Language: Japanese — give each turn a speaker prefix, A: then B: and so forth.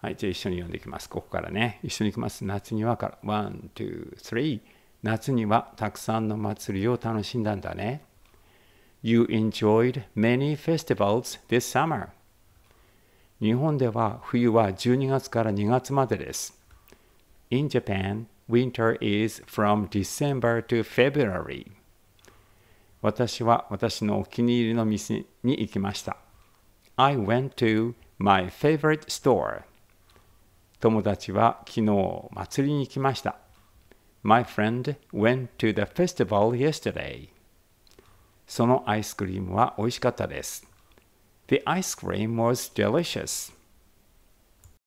A: はい、じゃあ一緒に読んでいきます。ここからね。一緒に行きます。夏にはから。ワン、ツー、スリー。夏にはたくさんの祭りを楽しんだんだね。You enjoyed many festivals this summer. 日本では冬は12月から2月までです。In Japan, winter is from December to February. 私は私のお気に入りの店に行きました。I went to my favorite store. 友達は昨日祭りに来ました。My friend went to the festival yesterday. そのアイスクリームは美味しかったです。The ice cream was delicious.